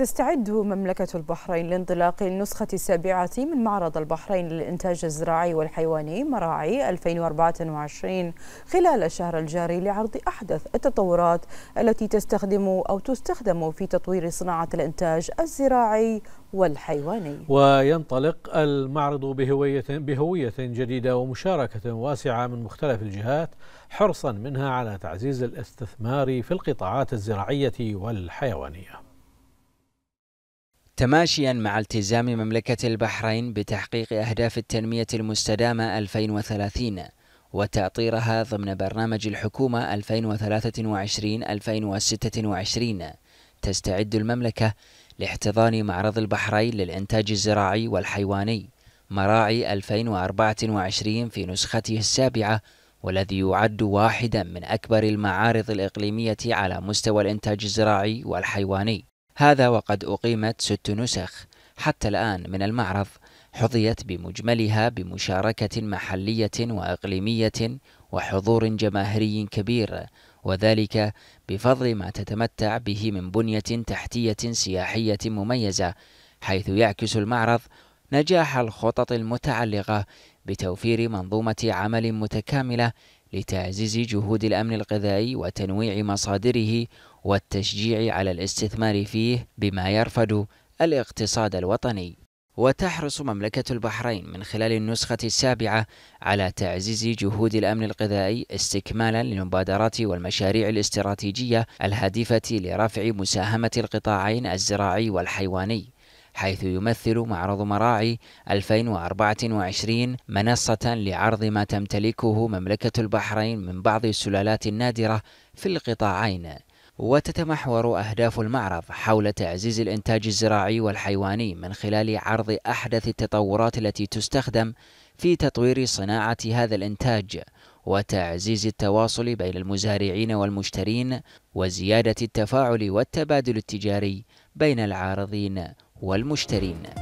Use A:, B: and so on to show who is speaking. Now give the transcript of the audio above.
A: تستعد مملكة البحرين لانطلاق النسخة السابعة من معرض البحرين للإنتاج الزراعي والحيواني مراعي 2024 خلال الشهر الجاري لعرض أحدث التطورات التي تستخدم أو تستخدم في تطوير صناعة الإنتاج الزراعي والحيواني وينطلق المعرض بهوية, بهوية جديدة ومشاركة واسعة من مختلف الجهات حرصا منها على تعزيز الاستثمار في القطاعات الزراعية والحيوانية
B: تماشيا مع التزام مملكة البحرين بتحقيق أهداف التنمية المستدامة 2030 وتأطيرها ضمن برنامج الحكومة 2023-2026 تستعد المملكة لاحتضان معرض البحرين للإنتاج الزراعي والحيواني مراعي 2024 في نسخته السابعة والذي يعد واحدا من أكبر المعارض الإقليمية على مستوى الإنتاج الزراعي والحيواني هذا وقد أقيمت ست نسخ حتى الآن من المعرض حظيت بمجملها بمشاركة محلية وإقليمية وحضور جماهيري كبير وذلك بفضل ما تتمتع به من بنية تحتية سياحية مميزة حيث يعكس المعرض نجاح الخطط المتعلقة بتوفير منظومة عمل متكاملة لتعزيز جهود الأمن الغذائي وتنويع مصادره والتشجيع على الاستثمار فيه بما يرفد الاقتصاد الوطني وتحرص مملكة البحرين من خلال النسخة السابعة على تعزيز جهود الأمن الغذائي استكمالا للمبادرات والمشاريع الاستراتيجية الهادفة لرفع مساهمة القطاعين الزراعي والحيواني حيث يمثل معرض مراعي 2024 منصة لعرض ما تمتلكه مملكة البحرين من بعض السلالات النادرة في القطاعين وتتمحور أهداف المعرض حول تعزيز الإنتاج الزراعي والحيواني من خلال عرض أحدث التطورات التي تستخدم في تطوير صناعة هذا الإنتاج وتعزيز التواصل بين المزارعين والمشترين وزيادة التفاعل والتبادل التجاري بين العارضين والمشترين